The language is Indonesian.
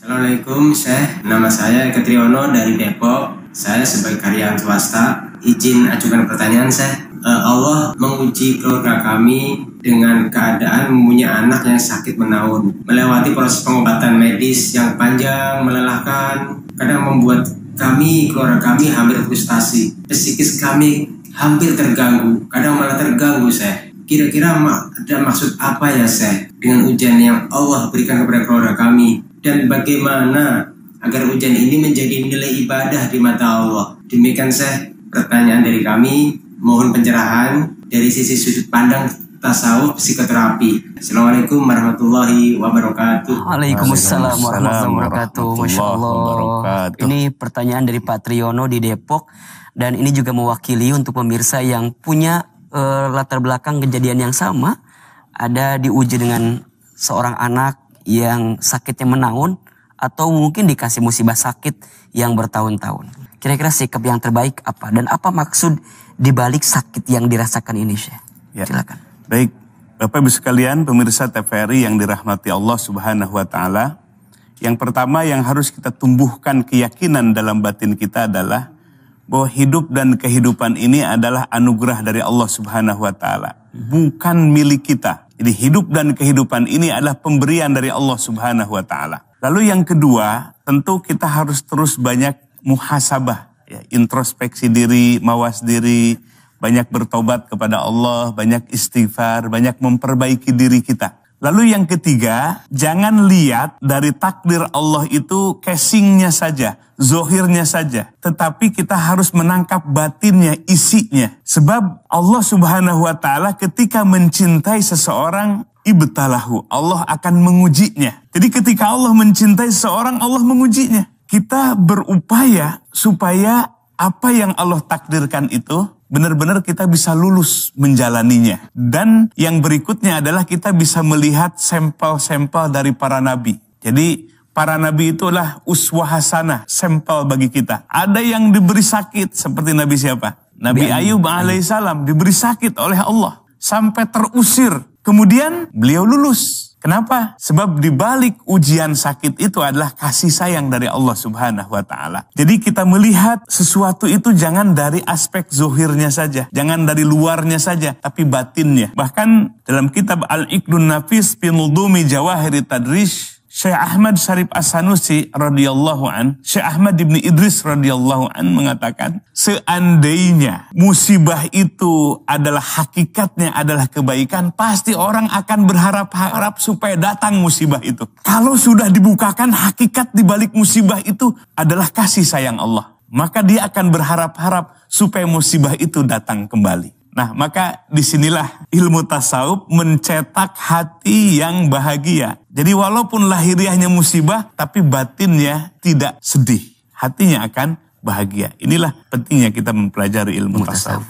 Assalamualaikum, saya Nama saya Ketriono dari Depok. Saya sebagai karyawan swasta. Izin ajukan pertanyaan, Syekh. Eh, Allah menguji keluarga kami dengan keadaan mempunyai anak yang sakit menaun, melewati proses pengobatan medis yang panjang, melelahkan, kadang membuat kami, keluarga kami hampir frustasi, psikis kami hampir terganggu, kadang malah terganggu saya kira-kira ada maksud apa ya saya dengan ujian yang Allah berikan kepada keluarga kami dan bagaimana agar hujan ini menjadi nilai ibadah di mata Allah. Demikian saya pertanyaan dari kami, mohon pencerahan dari sisi sudut pandang tasawuf psikoterapi. Assalamualaikum warahmatullahi wabarakatuh. Waalaikumsalam warahmatullahi wabarakatuh. Masya Allah. Ini pertanyaan dari Pak Triyono di Depok dan ini juga mewakili untuk pemirsa yang punya uh, latar belakang kejadian yang sama ada diuji dengan seorang anak yang sakitnya menaun atau mungkin dikasih musibah sakit yang bertahun-tahun. Kira-kira sikap yang terbaik apa dan apa maksud dibalik sakit yang dirasakan ini, Syekh? Ya. Silakan. Baik, Bapak Ibu sekalian, pemirsa TVRI yang dirahmati Allah Subhanahu wa taala. Yang pertama yang harus kita tumbuhkan keyakinan dalam batin kita adalah bahwa hidup dan kehidupan ini adalah anugerah dari Allah Subhanahu wa taala, bukan milik kita. Jadi hidup dan kehidupan ini adalah pemberian dari Allah Subhanahu wa taala. Lalu yang kedua, tentu kita harus terus banyak muhasabah, ya, introspeksi diri, mawas diri, banyak bertobat kepada Allah, banyak istighfar, banyak memperbaiki diri kita. Lalu yang ketiga, jangan lihat dari takdir Allah itu casingnya saja, zohirnya saja. Tetapi kita harus menangkap batinnya, isinya. Sebab Allah subhanahu wa ta'ala ketika mencintai seseorang, ibtalahu. Allah akan mengujinya. Jadi ketika Allah mencintai seseorang, Allah mengujinya. Kita berupaya supaya apa yang Allah takdirkan itu benar-benar kita bisa lulus menjalaninya. Dan yang berikutnya adalah kita bisa melihat sampel-sampel dari para nabi. Jadi para nabi itulah uswah hasanah, sampel bagi kita. Ada yang diberi sakit seperti nabi siapa? Nabi Ayub alaihissalam diberi sakit oleh Allah sampai terusir Kemudian beliau lulus. Kenapa? Sebab di balik ujian sakit itu adalah kasih sayang dari Allah Subhanahu wa Ta'ala. Jadi, kita melihat sesuatu itu jangan dari aspek zuhirnya saja, jangan dari luarnya saja, tapi batinnya. Bahkan dalam kitab Al-Iqdun Nafis Pinudumi Jawahiri Tadrish, Syekh Ahmad Syarif Asanusi sanusi radhiyallahu an, Syekh Ahmad bin Idris radhiyallahu an mengatakan, seandainya musibah itu adalah hakikatnya adalah kebaikan, pasti orang akan berharap-harap supaya datang musibah itu. Kalau sudah dibukakan hakikat di balik musibah itu adalah kasih sayang Allah, maka dia akan berharap-harap supaya musibah itu datang kembali. Nah, maka disinilah ilmu tasawuf mencetak hati yang bahagia. Jadi walaupun lahiriahnya musibah, tapi batinnya tidak sedih. Hatinya akan bahagia. Inilah pentingnya kita mempelajari ilmu tasawuf.